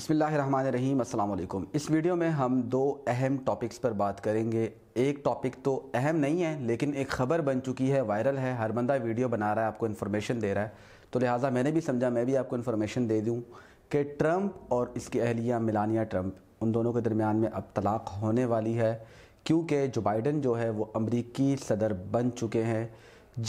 अस्सलाम वालेकुम इस वीडियो में हम दो अहम टॉपिक्स पर बात करेंगे एक टॉपिक तो अहम नहीं है लेकिन एक ख़बर बन चुकी है वायरल है हर बंदा वीडियो बना रहा है आपको इन्फॉर्मेशन दे रहा है तो लिहाजा मैंने भी समझा मैं भी आपको इन्फॉर्मेशन दे दूँ कि ट्रंप और इसकी अहलिया मिलानिया ट्रंप उन दोनों के दरमियान में अब तलाक़ होने वाली है क्योंकि जो बाइडन जो है वो अमरीकी सदर बन चुके हैं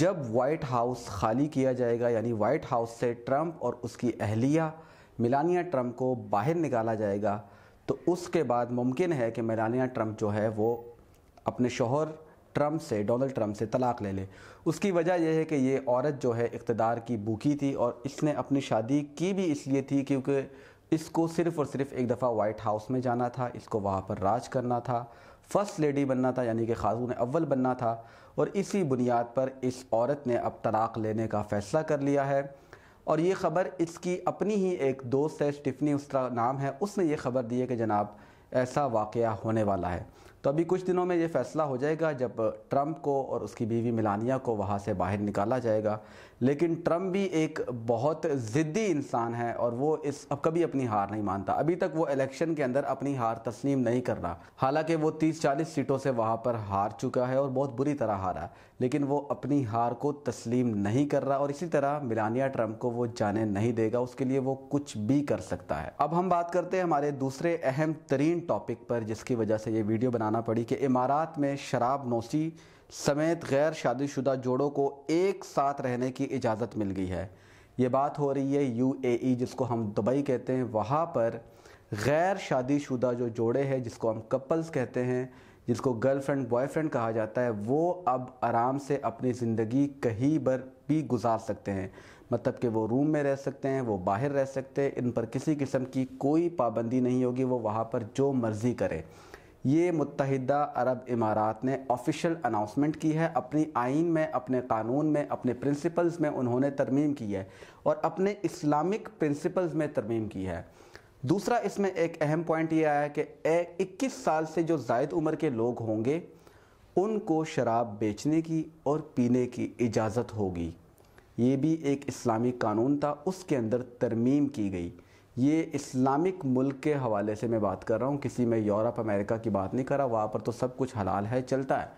जब वाइट हाउस खाली किया जाएगा यानी वाइट हाउस से ट्रंप और उसकी अहलिया मिलानिया ट्रंप को बाहर निकाला जाएगा तो उसके बाद मुमकिन है कि मिलानिया ट्रम्प जो है वो अपने शोहर ट्रम्प से डोनाल्ड ट्रम्प से तलाक ले ले उसकी वजह यह है कि ये औरत जो है इकतदार की भूखी थी और इसने अपनी शादी की भी इसलिए थी क्योंकि इसको सिर्फ़ और सिर्फ एक दफ़ा वाइट हाउस में जाना था इसको वहाँ पर राज करना था फ़र्स्ट लेडी बनना था यानी कि खातून अव्वल बनना था और इसी बुनियाद पर इस औरत ने अब तलाक लेने का फ़ैसला कर लिया है और ये ख़बर इसकी अपनी ही एक दोस्त है स्टिफनी उसका नाम है उसने ये ख़बर दी है कि जनाब ऐसा वाक़ होने वाला है तो अभी कुछ दिनों में ये फैसला हो जाएगा जब ट्रंप को और उसकी बीवी मिलानिया को वहाँ से बाहर निकाला जाएगा लेकिन ट्रंप भी एक बहुत ज़िद्दी इंसान है और वो इस अब कभी अपनी हार नहीं मानता अभी तक वो इलेक्शन के अंदर अपनी हार तस्लीम नहीं कर रहा हालांकि वो तीस चालीस सीटों से वहाँ पर हार चुका है और बहुत बुरी तरह हारा लेकिन वो अपनी हार को तस्लीम नहीं कर रहा और इसी तरह मिलानिया ट्रंप को वो जाने नहीं देगा उसके लिए वो कुछ भी कर सकता है अब हम बात करते हैं हमारे दूसरे अहम तरीन टॉपिक पर जिसकी वजह से ये वीडियो बना बनाना पड़ी कि इमारात में शराब नोसी समेत गैर शादीशुदा जोड़ों को एक साथ रहने की इजाज़त मिल गई है ये बात हो रही है यूएई जिसको हम दुबई कहते हैं वहाँ पर गैर शादीशुदा जो जोड़े हैं जिसको हम कपल्स कहते हैं जिसको गर्लफ्रेंड बॉयफ्रेंड कहा जाता है वो अब आराम से अपनी ज़िंदगी कहीं पर भी गुजार सकते हैं मतलब कि वो रूम में रह सकते हैं वो बाहर रह सकते हैं इन पर किसी किस्म की कोई पाबंदी नहीं होगी वो वहाँ पर जो मर्ज़ी करें ये मुतहदा अरब इमारात ने ऑफिशियल अनाउंसमेंट की है अपनी आइन में अपने कानून में अपने प्रिंसिपल्स में उन्होंने तरमीम की है और अपने इस्लामिक प्रिंसिपल्स में तरमीम की है दूसरा इसमें एक अहम पॉइंट ये आया कि इक्कीस साल से जो जायद उम्र के लोग होंगे उनको शराब बेचने की और पीने की इजाज़त होगी ये भी एक इस्लामी कानून था उसके अंदर तरमीम की गई ये इस्लामिक मुल्क के हवाले से मैं बात कर रहा हूँ किसी में यूरोप अमेरिका की बात नहीं कर रहा वहाँ पर तो सब कुछ हलाल है चलता है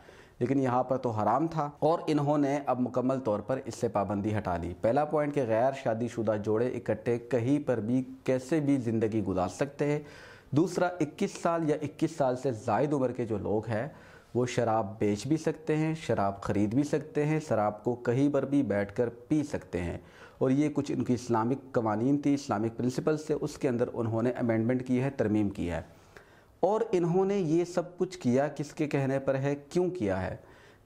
लेकिन यहाँ पर तो हराम था और इन्होंने अब मुकम्मल तौर पर इससे पाबंदी हटा ली पहला पॉइंट कि गैर शादीशुदा जोड़े इकट्ठे कहीं पर भी कैसे भी ज़िंदगी गुजार सकते हैं दूसरा 21 साल या 21 साल से जायद उम्र के जो लोग हैं वो शराब बेच भी सकते हैं शराब ख़रीद भी सकते हैं शराब को कहीं पर भी बैठ कर पी सकते हैं और ये कुछ इनकी इस्लामिक कवानीन थी इस्लामिक प्रिंसिपल्स थे उसके अंदर उन्होंने अमेंडमेंट की है तरमीम की है और इन्होंने ये सब कुछ किया किसके कहने पर है क्यों किया है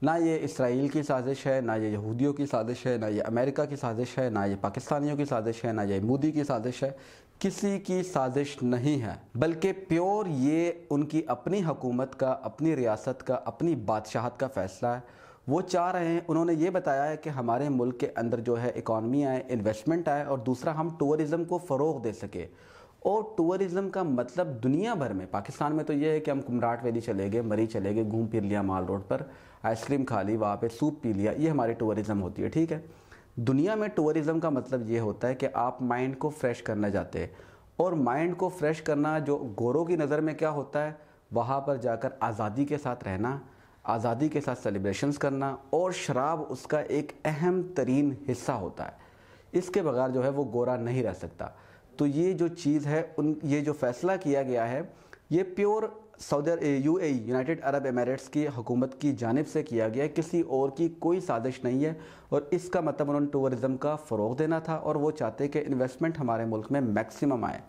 ना ये इसराइल की साजिश है ना ये यहूदियों की साजिश है ना ये अमेरिका की साजिश है ना ये पाकिस्तानियों की साजिश है ना ये मोदी की साजिश है किसी की साजिश नहीं है बल्कि प्योर ये उनकी अपनी हकूमत का अपनी रियासत का अपनी बादशाहत का फ़ैसला है वो चाह रहे हैं उन्होंने ये बताया है कि हमारे मुल्क के अंदर जो है इकॉनमी आए इन्वेस्टमेंट आए और दूसरा हम टूरिज़म को फ़रोग दे सके और टूरिज़म का मतलब दुनिया भर में पाकिस्तान में तो ये है कि हम कुमराट वैली चले गए मरी चले गए घूम फिर लिया माल रोड पर आइसक्रीम खा ली वहाँ पर सूप पी लिया ये हमारी टूरिज़म होती है ठीक है दुनिया में टूरिज़म का मतलब ये होता है कि आप माइंड को फ्रेश करना चाहते हैं और माइंड को फ्रेश करना जो गोरों की नज़र में क्या होता है वहाँ पर जाकर आज़ादी के साथ रहना आज़ादी के साथ सेलिब्रेशंस करना और शराब उसका एक अहम तरीन हिस्सा होता है इसके बगैर जो है वो गोरा नहीं रह सकता तो ये जो चीज़ है उन ये जो फ़ैसला किया गया है ये pure Saudi U A United Arab Emirates की हुकूमत की जानब से किया गया किसी और की कोई साजिश नहीं है और इसका मतलब उन्होंने टूरिज़म का फ़रोग देना था और वो चाहते कि इन्वेस्टमेंट हमारे मुल्क में मैक्सिमम आए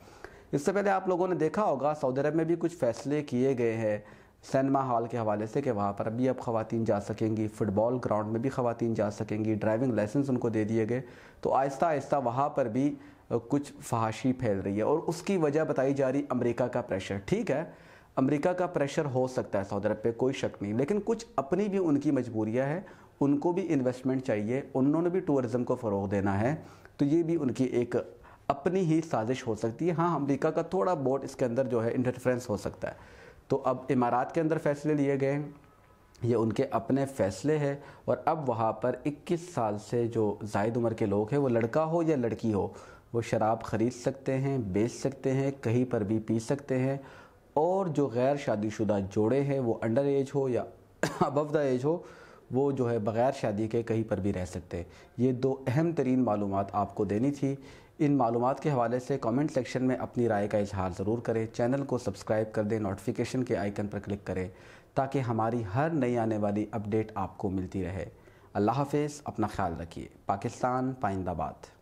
इससे पहले आप लोगों ने देखा होगा सऊदी अरब में भी कुछ फ़ैसले किए गए हैं सैनमा हॉल के हवाले से कि वहाँ पर भी अब ख़वान जा सकेंगी फ़ुटबॉल ग्राउंड में भी ख़वान जा सकेंगी ड्राइविंग लाइसेंस उनको दे दिए गए तो आहिस्ता आहिस्ता वहाँ पर भी कुछ फहाशी फैल रही है और उसकी वजह बताई जा रही अमेरिका का प्रेशर ठीक है अमेरिका का प्रेशर हो सकता है सऊदी अरब पर कोई शक नहीं लेकिन कुछ अपनी भी उनकी मजबूरियाँ हैं उनको भी इन्वेस्टमेंट चाहिए उन्होंने भी टूरिज़म को फ़रोग देना है तो ये भी उनकी एक अपनी ही साजिश हो सकती है हाँ अमरीका का थोड़ा बहुत इसके अंदर जो है इंटरफ्रेंस हो सकता है तो अब इमारात के अंदर फैसले लिए गए ये उनके अपने फ़ैसले हैं और अब वहाँ पर 21 साल से जो जायद उम्र के लोग हैं वो लड़का हो या लड़की हो वो शराब ख़रीद सकते हैं बेच सकते हैं कहीं पर भी पी सकते हैं और जो गैर शादीशुदा जोड़े हैं वो अंडर एज हो या अबव द एज हो वो जो है बग़ैर शादी के कहीं पर भी रह सकते हैं ये दो अहम तरीन मालूम आपको देनी थी इन मालूम के हवाले से कमेंट सेक्शन में अपनी राय का इजहार ज़रूर करें चैनल को सब्सक्राइब कर दें नोटिफिकेशन के आइकन पर क्लिक करें ताकि हमारी हर नई आने वाली अपडेट आपको मिलती रहे अल्लाह हाफ़ अपना ख्याल रखिए पाकिस्तान पाइंदाबाद